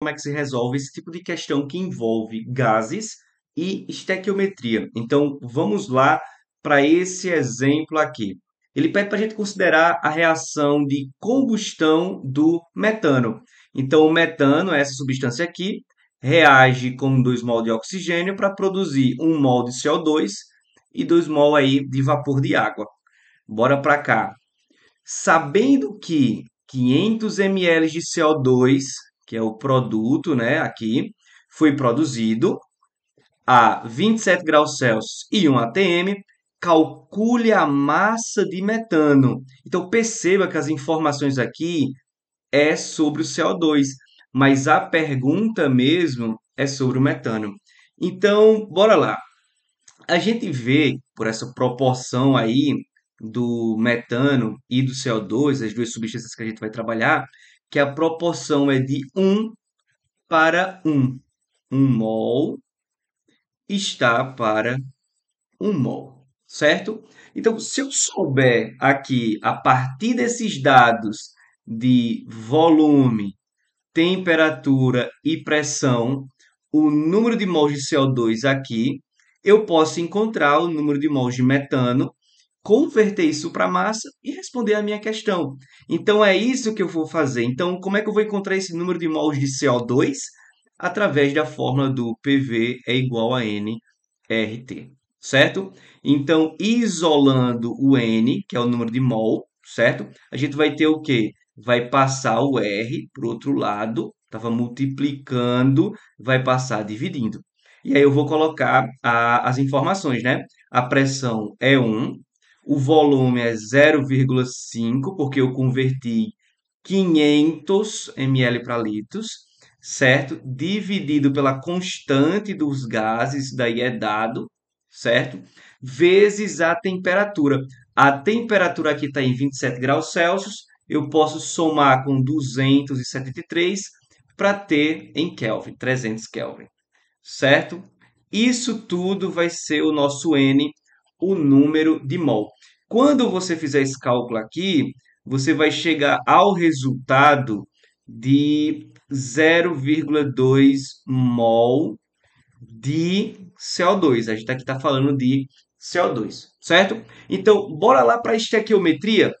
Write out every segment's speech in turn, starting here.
como é que se resolve esse tipo de questão que envolve gases e estequiometria. Então, vamos lá para esse exemplo aqui. Ele pede para a gente considerar a reação de combustão do metano. Então, o metano, essa substância aqui, reage com 2 mol de oxigênio para produzir 1 um mol de CO2 e 2 mol aí de vapor de água. Bora para cá. Sabendo que 500 ml de CO2 que é o produto, né, aqui, foi produzido a 27 graus Celsius e 1 atm, calcule a massa de metano. Então perceba que as informações aqui é sobre o CO2, mas a pergunta mesmo é sobre o metano. Então, bora lá. A gente vê por essa proporção aí do metano e do CO2, as duas substâncias que a gente vai trabalhar, que a proporção é de 1 para 1. 1 mol está para 1 mol, certo? Então, se eu souber aqui, a partir desses dados de volume, temperatura e pressão, o número de mols de CO2 aqui, eu posso encontrar o número de mols de metano converter isso para massa e responder a minha questão. Então é isso que eu vou fazer. Então, como é que eu vou encontrar esse número de mols de CO2? Através da fórmula do PV é igual a nRT, certo? Então, isolando o N, que é o número de mol, certo? A gente vai ter o quê? Vai passar o R para o outro lado, estava multiplicando, vai passar dividindo. E aí eu vou colocar a, as informações, né? A pressão é 1, o volume é 0,5, porque eu converti 500 ml para litros, certo? Dividido pela constante dos gases, daí é dado, certo? Vezes a temperatura. A temperatura aqui está em 27 graus Celsius, eu posso somar com 273 para ter em Kelvin, 300 Kelvin, certo? Isso tudo vai ser o nosso N o número de mol. Quando você fizer esse cálculo aqui, você vai chegar ao resultado de 0,2 mol de CO2. A gente tá aqui está falando de CO2, certo? Então, bora lá para a estequiometria.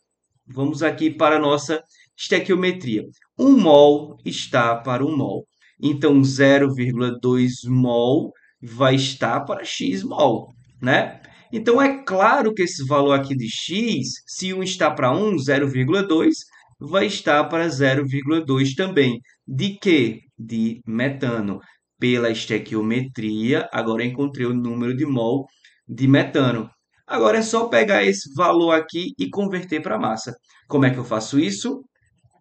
Vamos aqui para a nossa estequiometria. 1 um mol está para 1 um mol. Então, 0,2 mol vai estar para x mol, né? Então é claro que esse valor aqui de x, se 1 está para 1, 0,2, vai estar para 0,2 também. De quê? De metano. Pela estequiometria, agora encontrei o número de mol de metano. Agora é só pegar esse valor aqui e converter para massa. Como é que eu faço isso?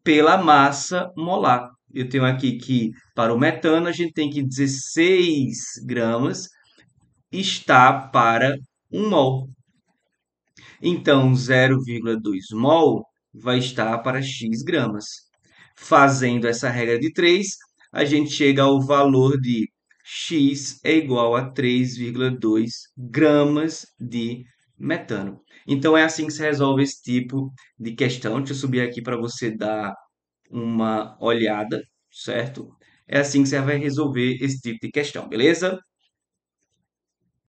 Pela massa molar. Eu tenho aqui que para o metano a gente tem que 16 gramas está para 1 mol. Então, 0,2 mol vai estar para x gramas. Fazendo essa regra de 3, a gente chega ao valor de x é igual a 3,2 gramas de metano. Então, é assim que se resolve esse tipo de questão. Deixa eu subir aqui para você dar uma olhada, certo? É assim que você vai resolver esse tipo de questão, beleza?